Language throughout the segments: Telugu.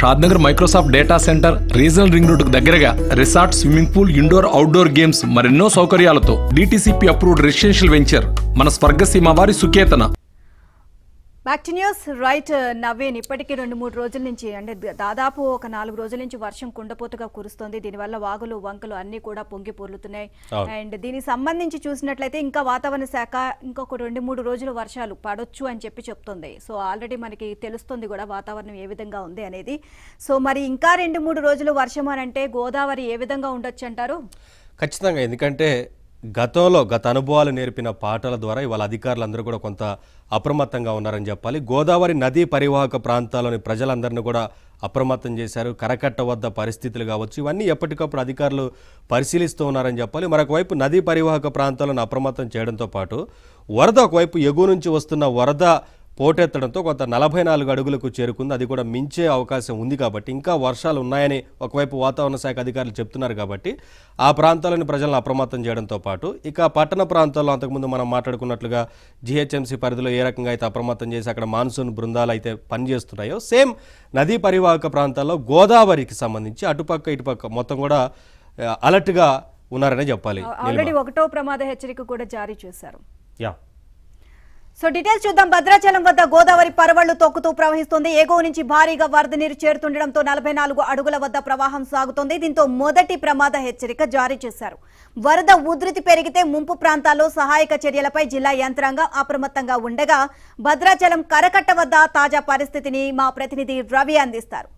Shadnagar Microsoft data center regional ring రోడ్కు దగ్గరగా resort swimming pool indoor outdoor games మరెన్నో సౌకర్యాలతో డిటిసిపి అప్రూవ్డ్ రెసిడెన్షియల్ వెంచర్ మన స్వర్గసీమ వారి Suketana back to news right uh, నవ్వేన్ ఇప్పటికీ రెండు మూడు రోజుల నుంచి అంటే దాదాపు ఒక నాలుగు రోజుల నుంచి వర్షం కుండపోతుగా కురుస్తోంది దీనివల్ల వాగులు వంకలు అన్నీ కూడా పొంగి పొర్లుతున్నాయి అండ్ దీనికి సంబంధించి చూసినట్లయితే ఇంకా వాతావరణ శాఖ ఇంకొక రెండు మూడు రోజులు వర్షాలు పడొచ్చు అని చెప్పి చెప్తుంది సో ఆల్రెడీ మనకి తెలుస్తుంది కూడా వాతావరణం ఏ విధంగా ఉంది అనేది సో మరి ఇంకా రెండు మూడు రోజులు వర్షం అని అంటే గోదావరి ఏ విధంగా ఉండొచ్చు అంటారు ఖచ్చితంగా ఎందుకంటే గతంలో గత అనుభవాలు నేర్పిన పాటల ద్వారా ఇవాళ అధికారులందరూ కూడా కొంత అప్రమత్తంగా ఉన్నారని చెప్పాలి గోదావరి నదీ పరివాహక ప్రాంతాల్లోని ప్రజలందరినీ కూడా అప్రమత్తం చేశారు కరకట్ట వద్ద పరిస్థితులు కావచ్చు ఇవన్నీ ఎప్పటికప్పుడు అధికారులు పరిశీలిస్తూ ఉన్నారని చెప్పాలి మరొకవైపు నదీ పరివాహక ప్రాంతాలను అప్రమత్తం చేయడంతో పాటు వరద ఒకవైపు ఎగువ నుంచి వస్తున్న వరద పోటెత్తడంతో కొంత నలభై నాలుగు అడుగులకు చేరుకుంది అది కూడా మించే అవకాశం ఉంది కాబట్టి ఇంకా వర్షాలు ఉన్నాయని ఒకవైపు వాతావరణ శాఖ అధికారులు చెప్తున్నారు కాబట్టి ఆ ప్రాంతాలను ప్రజలను అప్రమత్తం చేయడంతో పాటు ఇక పట్టణ ప్రాంతాల్లో అంతకుముందు మనం మాట్లాడుకున్నట్లుగా జిహెచ్ఎంసీ పరిధిలో ఏ రకంగా అయితే అప్రమత్తం చేసి అక్కడ మాన్సూన్ బృందాలు అయితే పనిచేస్తున్నాయో సేమ్ నదీ పరివాహక ప్రాంతాల్లో గోదావరికి సంబంధించి అటుపక్క ఇటుపక్క మొత్తం కూడా అలర్ట్గా ఉన్నారని చెప్పాలి ఆల్రెడీ ఒకటో ప్రమాద హెచ్చరిక కూడా జారీ చేశారు యా సో డీటెయిల్స్ చూద్దాం భద్రాచలం వద్ద గోదావరి పరవళ్లు తొక్కుతూ ప్రవహిస్తుంది ఎగువ నుంచి భారీగా వరద నీరు చేరుతుండటంతో నలభై అడుగుల వద్ద ప్రవాహం సాగుతోంది దీంతో మొదటి ప్రమాద హెచ్చరిక జారీ చేశారు వరద ఉధృతి పెరిగితే ముంపు ప్రాంతాల్లో సహాయక చర్యలపై జిల్లా యంత్రాంగం అప్రమత్తంగా ఉండగా భద్రాచలం కరకట్ట వద్ద తాజా పరిస్థితిని మా ప్రతినిధి రవి అందిస్తారు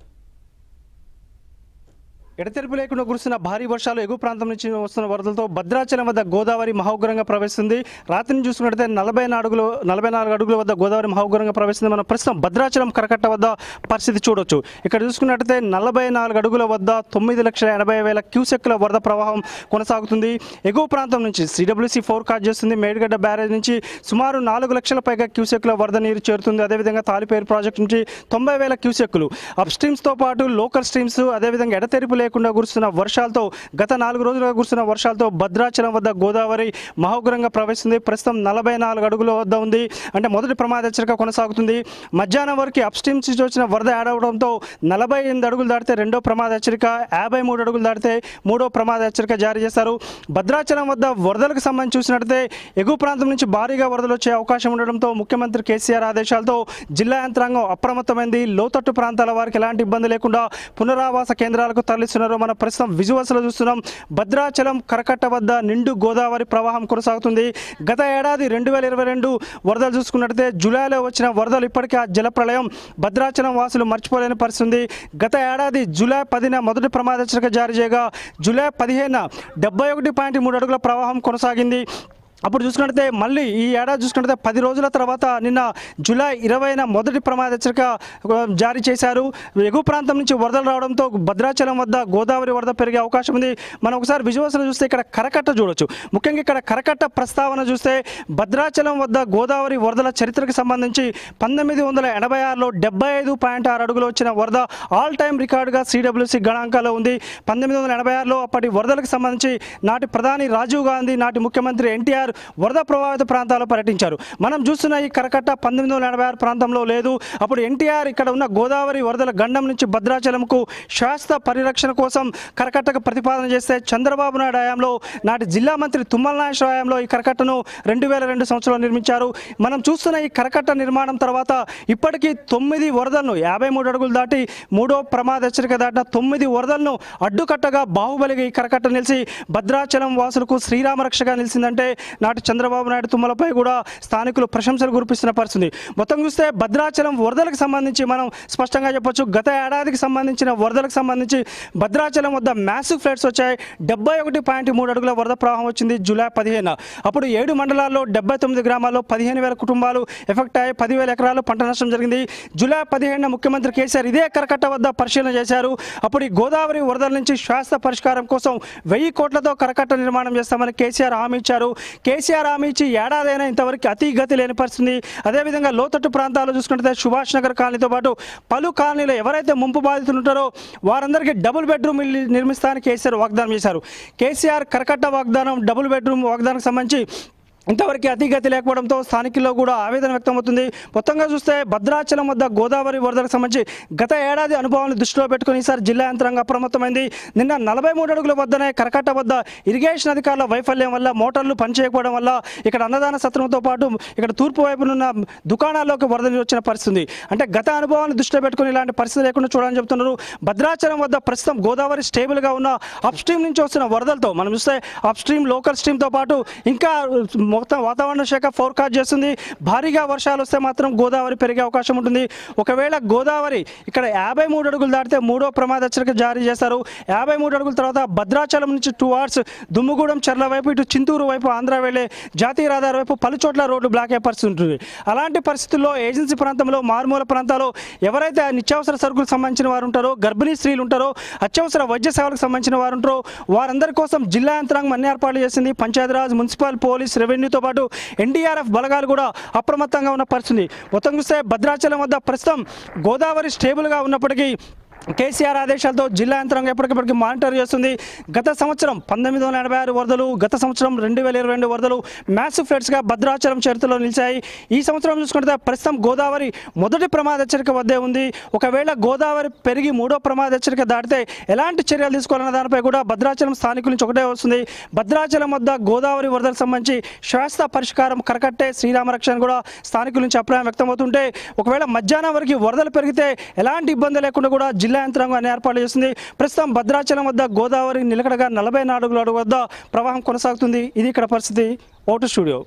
ఎడతెరిపి లేకుండా కురుస్తున్న భారీ వర్షాలు ఎగువ ప్రాంతం నుంచి వస్తున్న వరదలతో భద్రాచలం వద్ద గోదావరి మహోగ్రంగా ప్రవేశింది రాత్రిని చూసుకున్నట్లయితే నలభై అడుగులు నలభై నాలుగు అడుగుల వద్ద గోదావరి మహోగ్రంగా ప్రవేశింది మనం ప్రస్తుతం భద్రాచలం కరకట్ట వద్ద పరిస్థితి చూడొచ్చు ఇక్కడ చూసుకున్నట్లయితే నలభై నాలుగు అడుగుల వద్ద తొమ్మిది లక్షల ఎనభై వేల క్యూసెక్ల వరద ప్రవాహం కొనసాగుతుంది ఎగువ ప్రాంతం నుంచి సిడబ్ల్యూసీ ఫోర్ కార్డ్ చేస్తుంది మేడిగడ్డ బ్యారేజ్ నుంచి సుమారు నాలుగు లక్షల పైగా క్యూసెక్ల వరద నీరు చేరుతుంది అదేవిధంగా తాలిపేరు ప్రాజెక్టు నుంచి తొంభై వేల క్యూసెక్లు అప్ స్ట్రీమ్స్తో పాటు లోకల్ స్ట్రీమ్స్ అదేవిధంగా ఎడతెరిపి లేకుండా కురుస్తున్న వర్షాలతో గత నాలుగు రోజులుగా కురుస్తున్న వర్షాలతో భద్రాచలం వద్ద గోదావరి మహోగ్రంగా ప్రవేశింది ప్రస్తుతం నలభై నాలుగు అడుగుల వద్ద ఉంది అంటే మొదటి ప్రమాద హెచ్చరిక కొనసాగుతుంది మధ్యాహ్నం వరకు అప్స్ట్రీమ్ నుంచి వచ్చిన వరద ఏడవడంతో నలభై ఎనిమిది అడుగులు దాటితే రెండో ప్రమాద హెచ్చరిక యాభై మూడు అడుగులు దాటితే మూడో ప్రమాద హెచ్చరిక జారీ చేశారు భద్రాచలం వద్ద వరదలకు సంబంధించి చూసినట్లయితే ఎగువ ప్రాంతం నుంచి భారీగా వరదలు వచ్చే అవకాశం ఉండడంతో ముఖ్యమంత్రి కేసీఆర్ ఆదేశాలతో జిల్లా యంత్రాంగం అప్రమత్తమైంది లోతట్టు ప్రాంతాల వారికి ఎలాంటి ఇబ్బంది లేకుండా పునరావాస కేంద్రాలకు తరలి చేస్తున్నారో మనం ప్రస్తుతం విజువల్స్లో చూస్తున్నాం భద్రాచలం కరకట్ట వద్ద నిండు గోదావరి ప్రవాహం కొనసాగుతుంది గత ఏడాది రెండు వేల ఇరవై రెండు వరదలు చూసుకున్నట్లయితే జూలైలో వచ్చిన వరదలు ఇప్పటికే ఆ జలప్రలయం భద్రాచలం వాసులు మర్చిపోలేని పరిస్థితి గత ఏడాది జూలై పదిన మొదటి ప్రమాద హెచ్చరిక జారీ చేయగా జూలై పదిహేన డెబ్బై ఒకటి పాయింట్ మూడు అడుగుల ప్రవాహం కొనసాగింది అప్పుడు చూసుకుంటే మళ్ళీ ఈ ఏడాది చూసుకుంటే పది రోజుల తర్వాత నిన్న జూలై ఇరవైన మొదటి ప్రమాద హెచ్చరిక జారీ చేశారు ఎగువ ప్రాంతం నుంచి వరదలు రావడంతో భద్రాచలం వద్ద గోదావరి వరద పెరిగే అవకాశం ఉంది మనం ఒకసారి విజువల్స్లో చూస్తే ఇక్కడ కరకట్ట చూడొచ్చు ముఖ్యంగా ఇక్కడ కరకట్ట ప్రస్తావన చూస్తే భద్రాచలం వద్ద గోదావరి వరదల చరిత్రకు సంబంధించి పంతొమ్మిది వందల ఎనభై ఆరులో డెబ్బై ఐదు పాయింట్ ఆరు అడుగులు వచ్చిన వరద ఆల్ టైమ్ రికార్డుగా సిడబ్ల్యూసి గణాంకాల్లో ఉంది పంతొమ్మిది వందల ఎనభై ఆరులో అప్పటి వరదలకు సంబంధించి నాటి ప్రధాని రాజీవ్ గాంధీ నాటి ముఖ్యమంత్రి ఎన్టీఆర్ చేశారు వరద ప్రభావిత ప్రాంతాల్లో పర్యటించారు మనం చూస్తున్న ఈ కరకట్ట పంతొమ్మిది వందల ఎనభై ఆరు ప్రాంతంలో లేదు అప్పుడు ఎన్టీఆర్ ఇక్కడ ఉన్న గోదావరి వరదల గండం నుంచి భద్రాచలంకు శాశ్వత పరిరక్షణ కోసం కరకట్టకు ప్రతిపాదన చేస్తే చంద్రబాబు నాయుడు హయాంలో నాటి జిల్లా మంత్రి తుమ్మల నాగేశ్వర హయాంలో ఈ కరకట్టను రెండు వేల రెండు సంవత్సరాలు నిర్మించారు మనం చూస్తున్న ఈ కరకట్ట నిర్మాణం తర్వాత ఇప్పటికీ తొమ్మిది వరదలను యాభై మూడు అడుగులు దాటి మూడో ప్రమాద హెచ్చరిక దాటిన తొమ్మిది వరదలను అడ్డుకట్టగా బాహుబలిగా ఈ కరకట్ట నిలిచి భద్రాచలం వాసులకు శ్రీరామరక్షగా నిలిచిందంటే నాటి చంద్రబాబు నాయుడు తుమ్మలపై కూడా స్థానికులు ప్రశంసలు కురిపిస్తున్న పరిస్థితి మొత్తం చూస్తే భద్రాచలం వరదలకు సంబంధించి మనం స్పష్టంగా చెప్పొచ్చు గత ఏడాదికి సంబంధించిన వరదలకు సంబంధించి భద్రాచలం వద్ద మ్యాసివ్ ఫ్లడ్స్ వచ్చాయి డెబ్బై ఒకటి పాయింట్ మూడు అడుగుల వరద ప్రవాహం వచ్చింది జూలై పదిహేను అప్పుడు ఏడు మండలాల్లో డెబ్బై తొమ్మిది గ్రామాల్లో పదిహేను వేల కుటుంబాలు ఎఫెక్ట్ అయ్యాయి పదివేల ఎకరాలు పంట నష్టం జరిగింది జూలై పదిహేను ముఖ్యమంత్రి కేసీఆర్ ఇదే కరకట్ట వద్ద పరిశీలన చేశారు అప్పుడు ఈ గోదావరి వరదల నుంచి శాశ్వత పరిష్కారం కోసం వెయ్యి కోట్లతో కరకట్ట నిర్మాణం చేస్తామని కేసీఆర్ హామీ ఇచ్చారు కేసీఆర్ హామీ ఇచ్చి ఏడాదైనా ఇంతవరకు అతి గతి లేని పరిస్థితి అదేవిధంగా లోతట్టు ప్రాంతాలు చూసుకుంటే సుభాష్ నగర్ కాలనీతో పాటు పలు కాలనీలో ఎవరైతే ముంపు బాధితులు ఉంటారో వారందరికీ డబుల్ బెడ్రూమ్ ఇల్లు కేసీఆర్ వాగ్దానం చేశారు కేసీఆర్ కరకట్ట వాగ్దానం డబుల్ బెడ్రూమ్ వాగ్దానం సంబంధించి ఇంతవరకు అతిగతి లేకపోవడంతో స్థానికుల్లో కూడా ఆవేదన వ్యక్తమవుతుంది మొత్తంగా చూస్తే భద్రాచలం వద్ద గోదావరి వరదలకు సంబంధించి గత ఏడాది అనుభవాన్ని దృష్టిలో పెట్టుకుని ఈసారి జిల్లా యంత్రాంగం అప్రమత్తమైంది నిన్న నలభై మూడు అడుగుల వద్దనే కరకట్ట వద్ద ఇరిగేషన్ అధికారుల వైఫల్యం వల్ల మోటార్లు పనిచేయకపోవడం వల్ల ఇక్కడ అన్నదాన సత్రంతో పాటు ఇక్కడ తూర్పు వైపునున్న దుకాణాల్లోకి వరద నీరు వచ్చిన పరిస్థితి అంటే గత అనుభవాన్ని దృష్టిలో పెట్టుకుని ఇలాంటి పరిస్థితి లేకుండా చూడాలని చెబుతున్నారు భద్రాచలం వద్ద ప్రస్తుతం గోదావరి స్టేబుల్గా ఉన్న అప్ స్ట్రీమ్ నుంచి వస్తున్న వరదలతో మనం చూస్తే అప్ స్ట్రీమ్ లోకల్ స్ట్రీమ్తో పాటు ఇంకా మొత్తం వాతావరణ శాఖ ఫోర్కాస్ట్ చేస్తుంది భారీగా వర్షాలు వస్తే మాత్రం గోదావరి పెరిగే అవకాశం ఉంటుంది ఒకవేళ గోదావరి ఇక్కడ యాభై మూడు అడుగులు దాటితే మూడో ప్రమాద హెచ్చరిక జారీ చేశారు యాభై మూడు అడుగుల తర్వాత భద్రాచలం నుంచి టూ అవర్స్ దుమ్ముగూడెం చెర్ల వైపు ఇటు చింతూరు వైపు ఆంధ్ర వెళ్లే జాతీయ రహదారి వైపు పలు చోట్ల రోడ్లు బ్లాక్ అయ్యే పరిస్థితి ఉంటుంది అలాంటి పరిస్థితుల్లో ఏజెన్సీ ప్రాంతంలో మారుమూల ప్రాంతాల్లో ఎవరైతే నిత్యావసర సరుకులకు సంబంధించిన వారు ఉంటారో గర్భిణీ స్త్రీలు ఉంటారో అత్యవసర వైద్య సేవలకు సంబంధించిన వారు ఉంటారో వారందరి కోసం జిల్లా యంత్రాంగం అన్ని ఏర్పాట్లు చేసింది పంచాయతీరాజ్ మున్సిపల్ పోలీస్ రెవెన్యూ రెవెన్యూతో పాటు ఎన్డీఆర్ఎఫ్ బలగాలు కూడా అప్రమత్తంగా ఉన్న పరిస్థితి మొత్తం చూస్తే భద్రాచలం వద్ద ప్రస్తుతం గోదావరి స్టేబుల్గా ఉన్నప్పటికీ కేసీఆర్ ఆదేశాలతో జిల్లా యంత్రాంగం ఎప్పటికప్పటికి మానిటర్ చేస్తుంది గత సంవత్సరం పంతొమ్మిది వందల ఎనభై ఆరు వరదలు గత సంవత్సరం రెండు వేల ఇరవై రెండు వరదలు మ్యాసివ్ ఫ్లడ్స్గా భద్రాచలం చరిత్రలో నిలిచాయి ఈ సంవత్సరం చూసుకుంటే ప్రస్తుతం గోదావరి మొదటి ప్రమాద హెచ్చరిక వద్దే ఉంది ఒకవేళ గోదావరి పెరిగి మూడో ప్రమాద హెచ్చరిక దాటితే ఎలాంటి చర్యలు తీసుకోవాలన్న దానిపై కూడా భద్రాచలం స్థానికుల నుంచి ఒకటే వస్తుంది భద్రాచలం వద్ద గోదావరి వరదలకు సంబంధించి శాశ్వత పరిష్కారం కరకట్టే శ్రీరామరక్షణ కూడా స్థానికుల నుంచి అభిప్రాయం వ్యక్తమవుతుంటే ఒకవేళ మధ్యాహ్నం వరకు వరదలు పెరిగితే ఎలాంటి ఇబ్బంది లేకుండా కూడా జిల్లా జిల్లా యంత్రాంగాన్ని ఏర్పాటు చేస్తుంది ప్రస్తుతం భద్రాచలం వద్ద గోదావరి నిలకడగా నలభై నాలుగు అడుగు వద్ద ప్రవాహం కొనసాగుతుంది ఇది ఇక్కడ పరిస్థితి ఓటు స్టూడియో